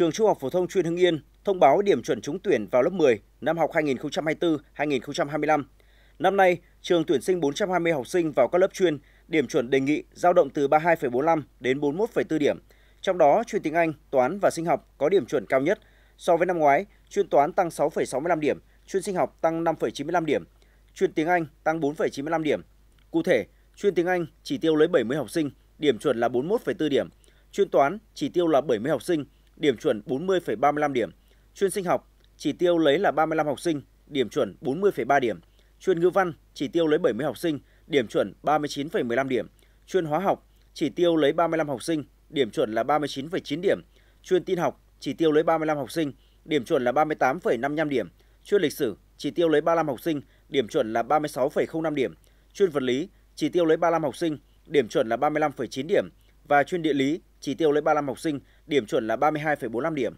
trường Trung học phổ thông chuyên Hưng Yên thông báo điểm chuẩn trúng tuyển vào lớp 10 năm học 2024-2025. Năm nay, trường tuyển sinh 420 học sinh vào các lớp chuyên, điểm chuẩn đề nghị giao động từ 32,45 đến 41,4 điểm. Trong đó, chuyên tiếng Anh, toán và sinh học có điểm chuẩn cao nhất. So với năm ngoái, chuyên toán tăng 6,65 điểm, chuyên sinh học tăng 5,95 điểm, chuyên tiếng Anh tăng 4,95 điểm. Cụ thể, chuyên tiếng Anh chỉ tiêu lấy 70 học sinh, điểm chuẩn là 41,4 điểm. Chuyên toán chỉ tiêu là 70 học sinh, điểm chuẩn 40,35 điểm. Chuyên sinh học, chỉ tiêu lấy là 35 học sinh, điểm chuẩn 40,3 điểm. Chuyên ngữ văn, chỉ tiêu lấy 70 học sinh, điểm chuẩn 39,15 điểm. Chuyên hóa học, chỉ tiêu lấy 35 học sinh, điểm chuẩn là 39,9 điểm. Chuyên tin học, chỉ tiêu lấy 35 học sinh, điểm chuẩn là 38,55 điểm. Chuyên lịch sử, chỉ tiêu lấy 35 học sinh, điểm chuẩn là 36,05 điểm. Chuyên vật lý, chỉ tiêu lấy 35 học sinh, điểm chuẩn là 35,9 điểm. Và chuyên địa lý, chỉ tiêu lấy 35 học sinh, điểm chuẩn là 32,45 điểm.